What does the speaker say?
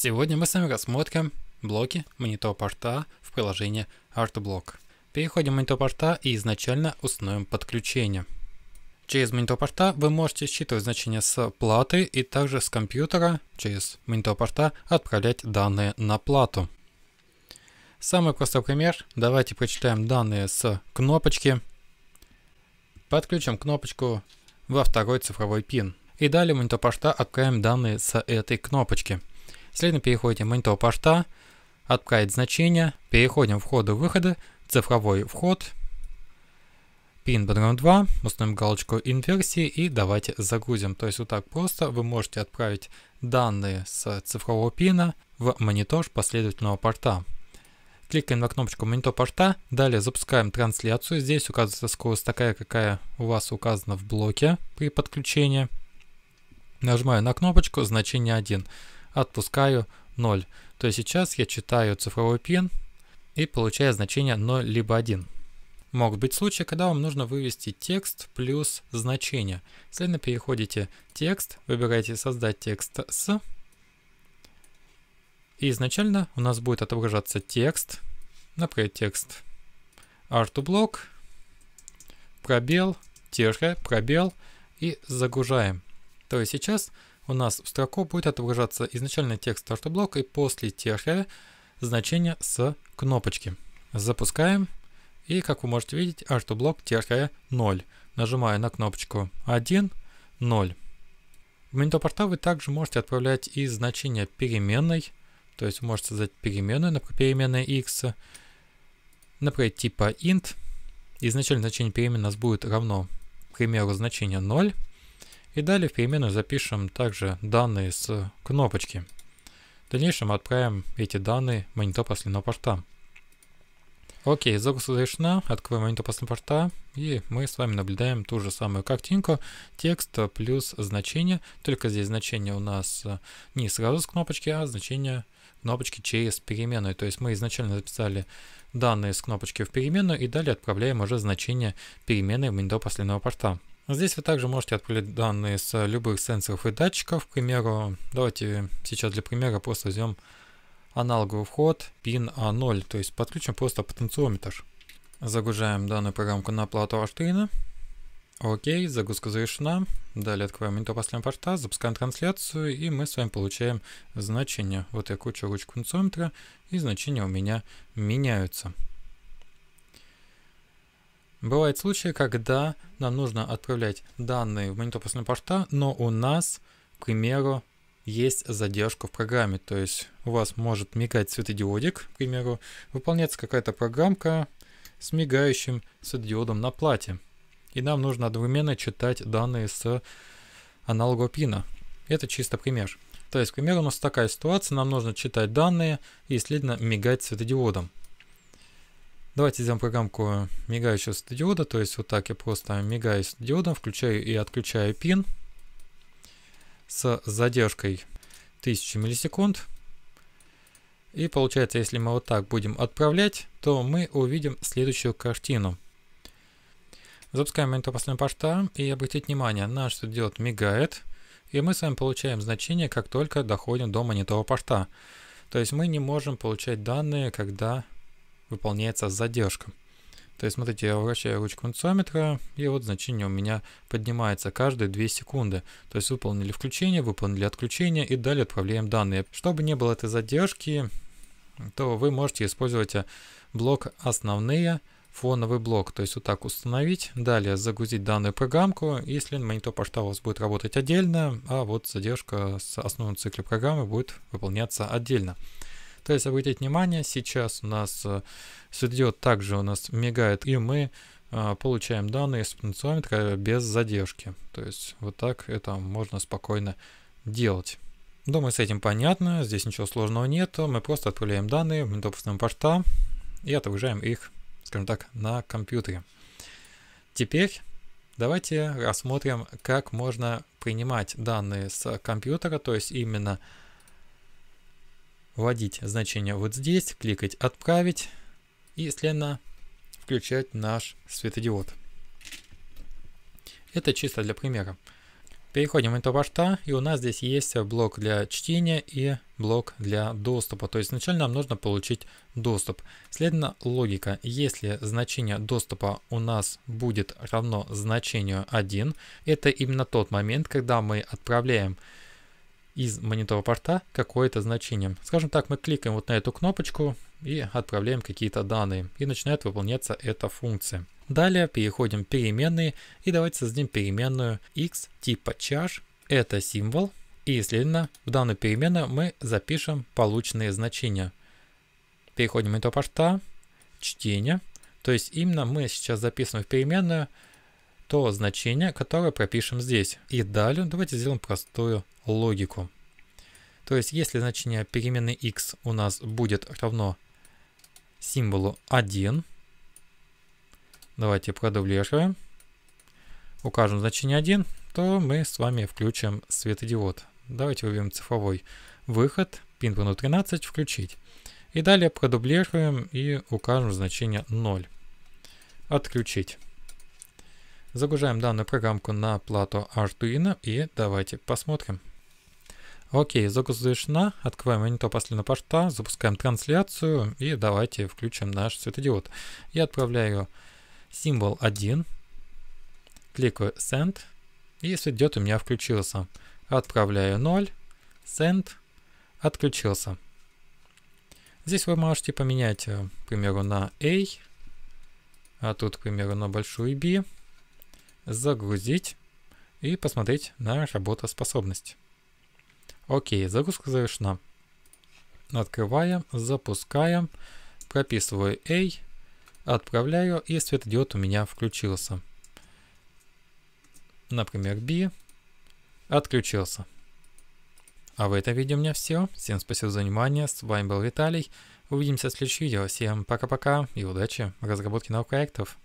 Сегодня мы с вами рассмотрим блоки монитор-порта в приложении ArtBlock. Переходим в монитор-порта и изначально установим подключение. Через монитор-порта вы можете считывать значения с платы и также с компьютера через монитор-порта отправлять данные на плату. Самый простой пример. Давайте прочитаем данные с кнопочки. Подключим кнопочку во второй цифровой пин. И далее монитор порта откроем данные с этой кнопочки. Следом переходим в монитор порта, отправить значение, переходим в входы-выходы, цифровой вход, пин background 2, установим галочку инверсии и давайте загрузим. То есть вот так просто вы можете отправить данные с цифрового пина в монитор последовательного порта. Кликаем на кнопочку «Монитор порта», далее запускаем трансляцию. Здесь указывается скорость такая, какая у вас указана в блоке при подключении. Нажимаю на кнопочку «Значение 1» отпускаю 0. То есть сейчас я читаю цифровой пин и получаю значение 0 либо 1. Могут быть случаи, когда вам нужно вывести текст плюс значение. Следовательно, переходите текст, выбираете «Создать текст с», и изначально у нас будет отображаться текст, например, текст artublock, пробел, тире, пробел и загружаем. То есть сейчас у нас в строку будет отображаться изначальный текст старта блока и после тире значение с кнопочки. Запускаем. И как вы можете видеть, артоблок тире 0. Нажимаю на кнопочку 1, 0. В меню порта вы также можете отправлять и значение переменной. То есть вы можете создать переменную, например, переменная x. Например, типа int. Изначально значение переменной у нас будет равно, к примеру, значение 0. И далее в переменную запишем также данные с кнопочки. В дальнейшем отправим эти данные в монитор последнего порта. Окей, загрузка завершена, открываем монитор последнего порта, и мы с вами наблюдаем ту же самую картинку, текст плюс значение, только здесь значение у нас э, не сразу с кнопочки, а значение кнопочки через переменную. То есть мы изначально записали данные с кнопочки в переменную, и далее отправляем уже значение переменной в монитор последнего порта. А здесь вы также можете отправлять данные с любых сенсоров и датчиков. К примеру, давайте сейчас для примера просто возьмем аналоговый вход PIN a 0 то есть подключим просто потенциометр. Загружаем данную программку на плату Arduino. Окей, загрузка завершена. Далее открываем интер последнего порта, запускаем трансляцию, и мы с вами получаем значение. Вот я кручу ручку потенциометра, и значения у меня меняются. Бывают случаи, когда нам нужно отправлять данные в монитор пассивного порта, но у нас, к примеру, есть задержка в программе. То есть у вас может мигать светодиодик, к примеру, выполняется какая-то программка с мигающим светодиодом на плате. И нам нужно одновременно читать данные с аналога пина. Это чисто пример. То есть, к примеру, у нас такая ситуация, нам нужно читать данные и, следовательно, мигать светодиодом. Давайте сделаем программку э, мигающего светодиода, то есть вот так я просто мигаю светодиодом, включаю и отключаю пин с задержкой 1000 миллисекунд. И получается, если мы вот так будем отправлять, то мы увидим следующую картину. Запускаем монитор по и обратите внимание, наш светодиод мигает. И мы с вами получаем значение, как только доходим до монитора пашта. То есть мы не можем получать данные, когда выполняется с задержкой. То есть, смотрите, я вращаю ручку инсометра, и вот значение у меня поднимается каждые 2 секунды. То есть, выполнили включение, выполнили отключение, и далее отправляем данные. Чтобы не было этой задержки, то вы можете использовать э, блок «Основные», фоновый блок. То есть вот так установить, далее загрузить данную программку. Если монитор пошта у вас будет работать отдельно, а вот задержка с основным цикле программы будет выполняться отдельно. То есть обратите внимание, сейчас у нас э, светодиод также у нас мигает, и мы э, получаем данные с потенциометра без задержки. То есть вот так это можно спокойно делать. Думаю, с этим понятно, здесь ничего сложного нет. Мы просто отправляем данные в допустим порта и отображаем их, скажем так, на компьютере. Теперь давайте рассмотрим, как можно принимать данные с компьютера, то есть именно вводить значение вот здесь, кликать «Отправить» и сленно включать наш светодиод. Это чисто для примера. Переходим в интробашта, и у нас здесь есть блок для чтения и блок для доступа. То есть сначала нам нужно получить доступ. Следовательно, логика. Если значение доступа у нас будет равно значению 1, это именно тот момент, когда мы отправляем из монитора порта какое-то значение. Скажем так, мы кликаем вот на эту кнопочку и отправляем какие-то данные. И начинает выполняться эта функция. Далее переходим в переменные и давайте создадим переменную x типа чаш. Это символ. И, следовательно, в данную переменную мы запишем полученные значения. Переходим в монитор порта, чтение. То есть именно мы сейчас записываем в переменную то значение, которое пропишем здесь. И далее давайте сделаем простую логику. То есть, если значение переменной x у нас будет равно символу 1, давайте продублируем, укажем значение 1, то мы с вами включим светодиод. Давайте выберем цифровой выход, пин 13 включить. И далее продублируем и укажем значение 0. Отключить. Загружаем данную программку на плату Arduino и давайте посмотрим. Окей, запуск завершена. Открываем монитор последнего порта, запускаем трансляцию и давайте включим наш светодиод. Я отправляю символ 1, кликаю Send и светодиод у меня включился. Отправляю 0, Send, отключился. Здесь вы можете поменять, э, к примеру, на A, а тут, к примеру, на большую B, загрузить и посмотреть на работоспособность. Окей, загрузка завершена. Открываем, запускаем, прописываю A, отправляю и светодиод у меня включился. Например, B отключился. А в этом видео у меня все. Всем спасибо за внимание. С вами был Виталий. Увидимся в следующем видео. Всем пока-пока и удачи в разработке новых проектов.